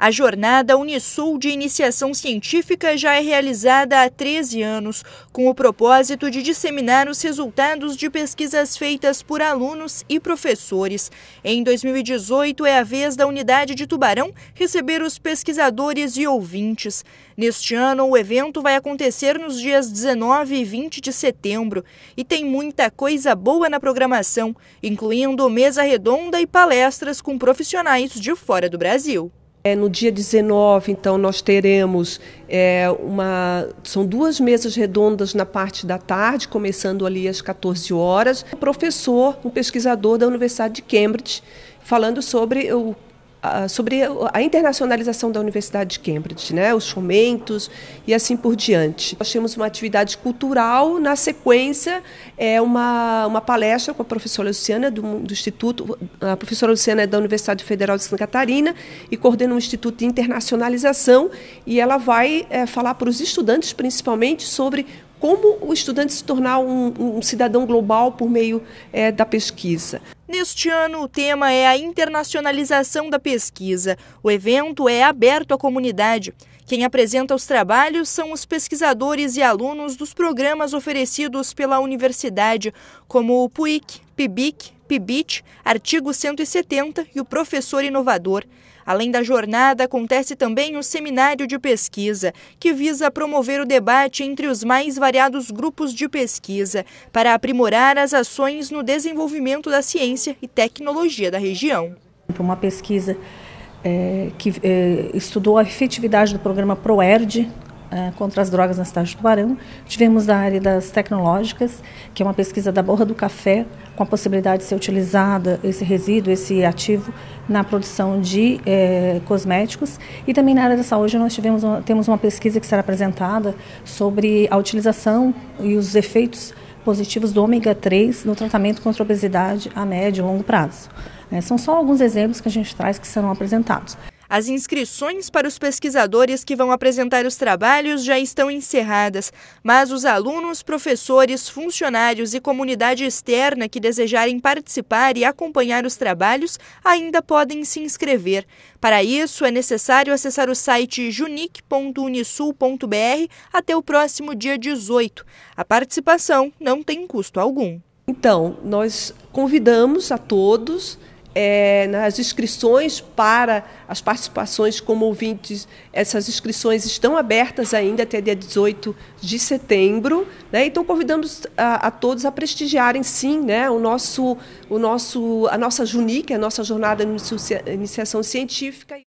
A jornada Unisul de Iniciação Científica já é realizada há 13 anos, com o propósito de disseminar os resultados de pesquisas feitas por alunos e professores. Em 2018, é a vez da unidade de Tubarão receber os pesquisadores e ouvintes. Neste ano, o evento vai acontecer nos dias 19 e 20 de setembro e tem muita coisa boa na programação, incluindo mesa redonda e palestras com profissionais de fora do Brasil. É, no dia 19, então, nós teremos é, uma. São duas mesas redondas na parte da tarde, começando ali às 14 horas. Um professor, um pesquisador da Universidade de Cambridge, falando sobre o sobre a internacionalização da Universidade de Cambridge, né, os fomentos e assim por diante. Nós temos uma atividade cultural, na sequência, é uma, uma palestra com a professora Luciana do, do Instituto, a professora Luciana é da Universidade Federal de Santa Catarina e coordena um Instituto de Internacionalização e ela vai é, falar para os estudantes, principalmente, sobre como o estudante se tornar um, um cidadão global por meio é, da pesquisa. Neste ano, o tema é a internacionalização da pesquisa. O evento é aberto à comunidade. Quem apresenta os trabalhos são os pesquisadores e alunos dos programas oferecidos pela universidade, como o PUIC, PIBIC, PIBIT, Artigo 170 e o Professor Inovador. Além da jornada, acontece também o um seminário de pesquisa, que visa promover o debate entre os mais variados grupos de pesquisa para aprimorar as ações no desenvolvimento da ciência e tecnologia da região. Uma pesquisa é, que é, estudou a efetividade do programa PROERD, é, contra as drogas na cidade do Tubarão. Tivemos da área das tecnológicas, que é uma pesquisa da borra do café, com a possibilidade de ser utilizada esse resíduo, esse ativo, na produção de é, cosméticos. E também na área da saúde nós tivemos uma, temos uma pesquisa que será apresentada sobre a utilização e os efeitos positivos do ômega 3 no tratamento contra a obesidade a médio e longo prazo. É, são só alguns exemplos que a gente traz que serão apresentados. As inscrições para os pesquisadores que vão apresentar os trabalhos já estão encerradas, mas os alunos, professores, funcionários e comunidade externa que desejarem participar e acompanhar os trabalhos ainda podem se inscrever. Para isso, é necessário acessar o site junic.unisul.br até o próximo dia 18. A participação não tem custo algum. Então, nós convidamos a todos é, nas inscrições para as participações como ouvintes. Essas inscrições estão abertas ainda até dia 18 de setembro. Né? Então, convidamos a, a, todos a prestigiarem, sim, né? o nosso, o nosso, a nossa JUNIC, a nossa Jornada de Iniciação Científica.